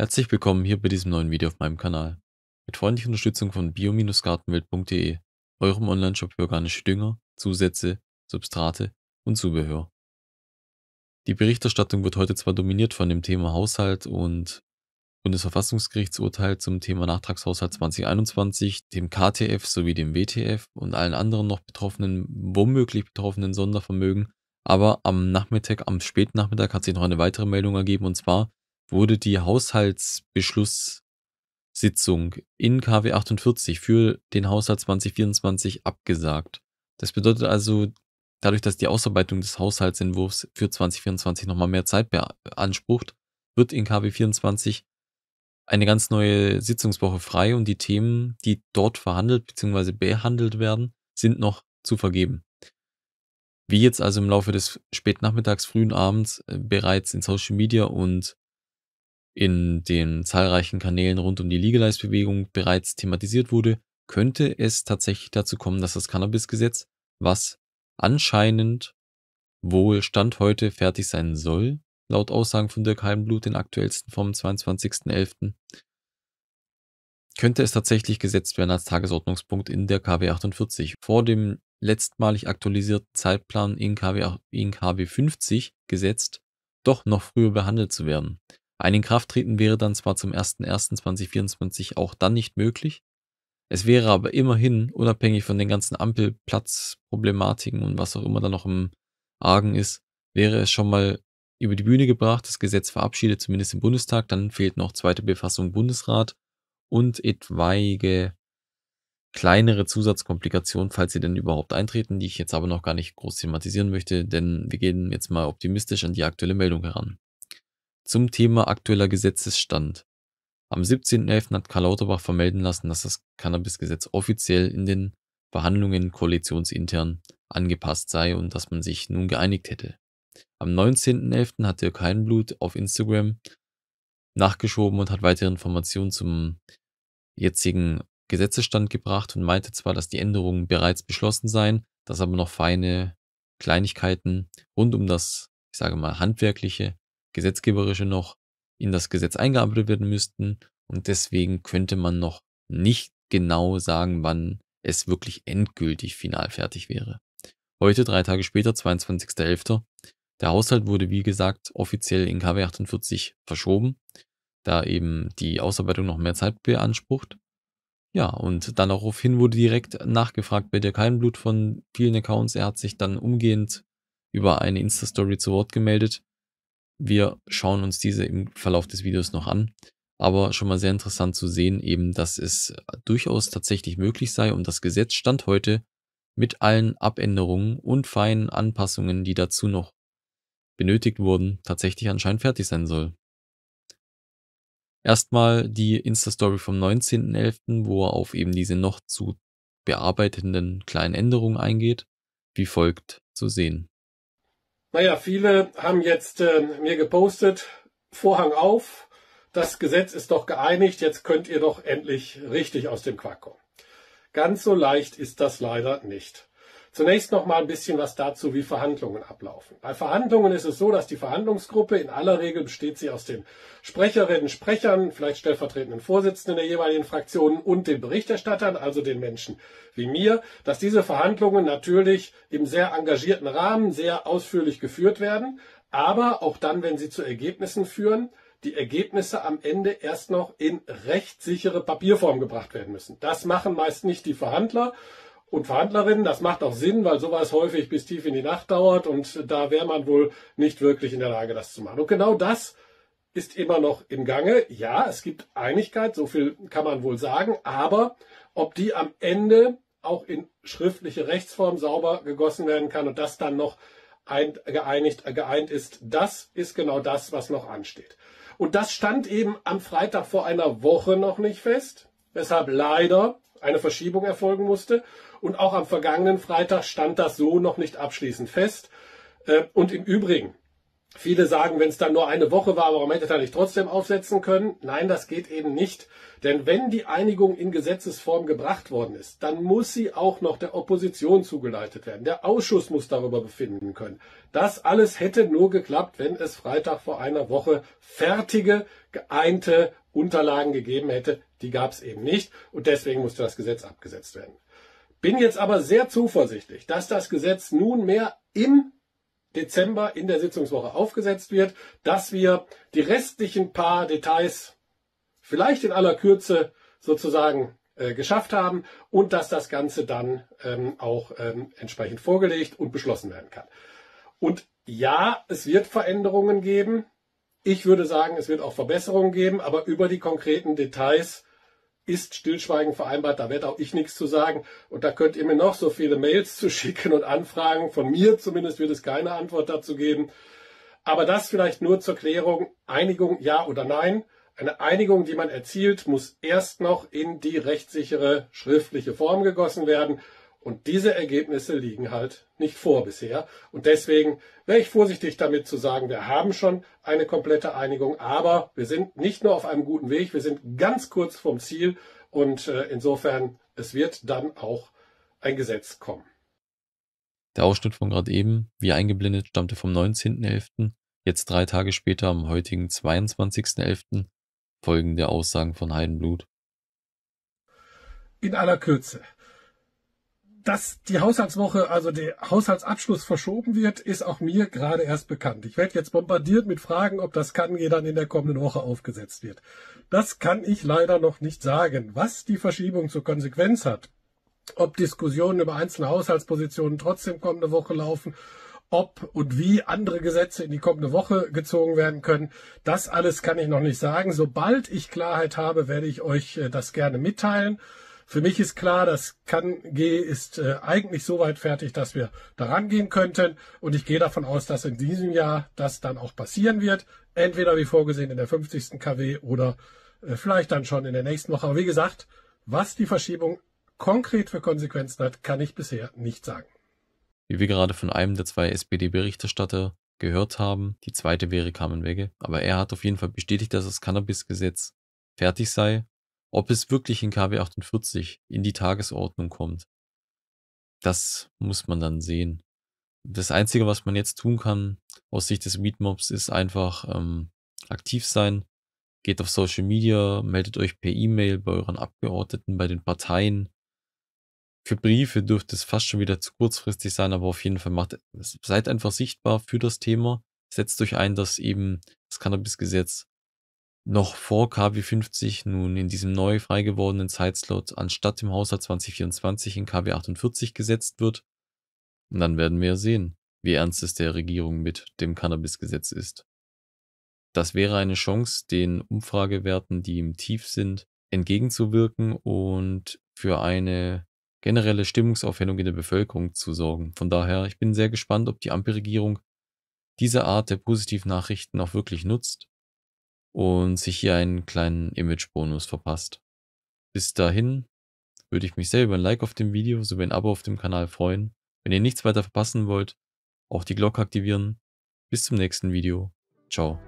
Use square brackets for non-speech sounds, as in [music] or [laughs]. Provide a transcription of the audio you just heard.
Herzlich willkommen hier bei diesem neuen Video auf meinem Kanal. Mit freundlicher Unterstützung von bio gartenweltde eurem Onlineshop für organische Dünger, Zusätze, Substrate und Zubehör. Die Berichterstattung wird heute zwar dominiert von dem Thema Haushalt und Bundesverfassungsgerichtsurteil zum Thema Nachtragshaushalt 2021, dem KTF sowie dem WTF und allen anderen noch betroffenen, womöglich betroffenen Sondervermögen, aber am Nachmittag, am Spätnachmittag hat sich noch eine weitere Meldung ergeben und zwar wurde die Haushaltsbeschlusssitzung in KW 48 für den Haushalt 2024 abgesagt. Das bedeutet also, dadurch, dass die Ausarbeitung des Haushaltsentwurfs für 2024 nochmal mehr Zeit beansprucht, wird in KW 24 eine ganz neue Sitzungswoche frei und die Themen, die dort verhandelt bzw. behandelt werden, sind noch zu vergeben. Wie jetzt also im Laufe des Spätnachmittags, frühen Abends äh, bereits in Social Media und in den zahlreichen Kanälen rund um die Legalize-Bewegung bereits thematisiert wurde, könnte es tatsächlich dazu kommen, dass das Cannabis-Gesetz, was anscheinend wohl Stand heute fertig sein soll, laut Aussagen von Dirk Heimblut, den aktuellsten vom 22.11., könnte es tatsächlich gesetzt werden als Tagesordnungspunkt in der KW 48. Vor dem letztmalig aktualisierten Zeitplan in KW, in KW 50 gesetzt, doch noch früher behandelt zu werden. Ein Inkrafttreten wäre dann zwar zum 01.01.2024 auch dann nicht möglich, es wäre aber immerhin, unabhängig von den ganzen Ampelplatzproblematiken und was auch immer da noch im Argen ist, wäre es schon mal über die Bühne gebracht, das Gesetz verabschiedet, zumindest im Bundestag, dann fehlt noch zweite Befassung Bundesrat und etwaige kleinere Zusatzkomplikationen, falls sie denn überhaupt eintreten, die ich jetzt aber noch gar nicht groß thematisieren möchte, denn wir gehen jetzt mal optimistisch an die aktuelle Meldung heran. Zum Thema aktueller Gesetzesstand. Am 17.11. hat Karl Lauterbach vermelden lassen, dass das Cannabisgesetz offiziell in den Verhandlungen koalitionsintern angepasst sei und dass man sich nun geeinigt hätte. Am 19.11. hat Dirk Heinblut auf Instagram nachgeschoben und hat weitere Informationen zum jetzigen Gesetzesstand gebracht und meinte zwar, dass die Änderungen bereits beschlossen seien, dass aber noch feine Kleinigkeiten rund um das, ich sage mal, handwerkliche gesetzgeberische noch in das Gesetz eingearbeitet werden müssten. Und deswegen könnte man noch nicht genau sagen, wann es wirklich endgültig final fertig wäre. Heute, drei Tage später, 22.11. Der Haushalt wurde, wie gesagt, offiziell in KW 48 verschoben, da eben die Ausarbeitung noch mehr Zeit beansprucht. Ja, und dann daraufhin wurde direkt nachgefragt bei der Keimblut von vielen Accounts. Er hat sich dann umgehend über eine Insta-Story zu Wort gemeldet wir schauen uns diese im Verlauf des Videos noch an. Aber schon mal sehr interessant zu sehen, eben, dass es äh, durchaus tatsächlich möglich sei und das Gesetz stand heute mit allen Abänderungen und feinen Anpassungen, die dazu noch benötigt wurden, tatsächlich anscheinend fertig sein soll. Erstmal die Insta-Story vom 19.11., wo er auf eben diese noch zu bearbeitenden kleinen Änderungen eingeht, wie folgt zu sehen. Naja, viele haben jetzt äh, mir gepostet, Vorhang auf, das Gesetz ist doch geeinigt, jetzt könnt ihr doch endlich richtig aus dem Quark kommen. Ganz so leicht ist das leider nicht. Zunächst noch mal ein bisschen was dazu, wie Verhandlungen ablaufen. Bei Verhandlungen ist es so, dass die Verhandlungsgruppe in aller Regel besteht sie aus den Sprecherinnen, Sprechern, vielleicht stellvertretenden Vorsitzenden der jeweiligen Fraktionen und den Berichterstattern, also den Menschen wie mir, dass diese Verhandlungen natürlich im sehr engagierten Rahmen sehr ausführlich geführt werden, aber auch dann, wenn sie zu Ergebnissen führen, die Ergebnisse am Ende erst noch in rechtssichere Papierform gebracht werden müssen. Das machen meist nicht die Verhandler, und Verhandlerinnen. Das macht auch Sinn, weil sowas häufig bis tief in die Nacht dauert und da wäre man wohl nicht wirklich in der Lage, das zu machen. Und genau das ist immer noch im Gange. Ja, es gibt Einigkeit, so viel kann man wohl sagen, aber ob die am Ende auch in schriftliche Rechtsform sauber gegossen werden kann und das dann noch geeinigt, äh, geeint ist, das ist genau das, was noch ansteht. Und das stand eben am Freitag vor einer Woche noch nicht fest, weshalb leider eine Verschiebung erfolgen musste. Und auch am vergangenen Freitag stand das so noch nicht abschließend fest. Äh, und im Übrigen, Viele sagen, wenn es dann nur eine Woche war, warum hätte er nicht trotzdem aufsetzen können? Nein, das geht eben nicht. Denn wenn die Einigung in Gesetzesform gebracht worden ist, dann muss sie auch noch der Opposition zugeleitet werden. Der Ausschuss muss darüber befinden können. Das alles hätte nur geklappt, wenn es Freitag vor einer Woche fertige, geeinte Unterlagen gegeben hätte. Die gab es eben nicht. Und deswegen musste das Gesetz abgesetzt werden. Bin jetzt aber sehr zuversichtlich, dass das Gesetz nunmehr im Dezember in der Sitzungswoche aufgesetzt wird, dass wir die restlichen paar Details vielleicht in aller Kürze sozusagen äh, geschafft haben und dass das Ganze dann ähm, auch ähm, entsprechend vorgelegt und beschlossen werden kann. Und ja, es wird Veränderungen geben. Ich würde sagen, es wird auch Verbesserungen geben, aber über die konkreten Details ist Stillschweigen vereinbart, da werde auch ich nichts zu sagen. Und da könnt ihr mir noch so viele Mails [laughs] zu schicken und Anfragen. Von mir zumindest wird es keine Antwort dazu geben. Aber das vielleicht nur zur Klärung. Einigung ja oder nein. Eine Einigung, die man erzielt, muss erst noch in die rechtssichere schriftliche Form gegossen werden. Und diese Ergebnisse liegen halt nicht vor bisher. Und deswegen wäre ich vorsichtig damit zu sagen, wir haben schon eine komplette Einigung, aber wir sind nicht nur auf einem guten Weg, wir sind ganz kurz vom Ziel und äh, insofern, es wird dann auch ein Gesetz kommen. Der Ausschnitt von gerade eben, wie eingeblendet, stammte vom 19.11., jetzt drei Tage später am heutigen 22.11. folgende Aussagen von Heidenblut. In aller Kürze dass die Haushaltswoche, also der Haushaltsabschluss verschoben wird, ist auch mir gerade erst bekannt. Ich werde jetzt bombardiert mit Fragen, ob das Kange dann in der kommenden Woche aufgesetzt wird. Das kann ich leider noch nicht sagen. Was die Verschiebung zur Konsequenz hat, ob Diskussionen über einzelne Haushaltspositionen trotzdem kommende Woche laufen, ob und wie andere Gesetze in die kommende Woche gezogen werden können, das alles kann ich noch nicht sagen. Sobald ich Klarheit habe, werde ich euch äh, das gerne mitteilen. Für mich ist klar, das kann G ist äh, eigentlich so weit fertig, dass wir daran gehen könnten. Und ich gehe davon aus, dass in diesem Jahr das dann auch passieren wird. Entweder wie vorgesehen in der 50. KW oder äh, vielleicht dann schon in der nächsten Woche. Aber wie gesagt, was die Verschiebung konkret für Konsequenzen hat, kann ich bisher nicht sagen. Wie wir gerade von einem der zwei SPD-Berichterstatter gehört haben, die zweite wäre Carmen Wege. Aber er hat auf jeden Fall bestätigt, dass das Cannabis-Gesetz fertig sei ob es wirklich in KW 48 in die Tagesordnung kommt. Das muss man dann sehen. Das Einzige, was man jetzt tun kann aus Sicht des Meetmobs, ist einfach ähm, aktiv sein. Geht auf Social Media, meldet euch per E-Mail bei euren Abgeordneten, bei den Parteien. Für Briefe dürfte es fast schon wieder zu kurzfristig sein, aber auf jeden Fall macht, seid einfach sichtbar für das Thema. Setzt euch ein, dass eben das Cannabis-Gesetz noch vor KW50 nun in diesem neu frei gewordenen Zeitslot anstatt im Haushalt 2024 in KW48 gesetzt wird. Und dann werden wir sehen, wie ernst es der Regierung mit dem Cannabisgesetz ist. Das wäre eine Chance, den Umfragewerten, die im Tief sind, entgegenzuwirken und für eine generelle Stimmungsaufhellung in der Bevölkerung zu sorgen. Von daher, ich bin sehr gespannt, ob die Ampelregierung diese Art der positiven Nachrichten auch wirklich nutzt und sich hier einen kleinen Image-Bonus verpasst. Bis dahin würde ich mich sehr über ein Like auf dem Video sowie ein Abo auf dem Kanal freuen. Wenn ihr nichts weiter verpassen wollt, auch die Glocke aktivieren. Bis zum nächsten Video. Ciao.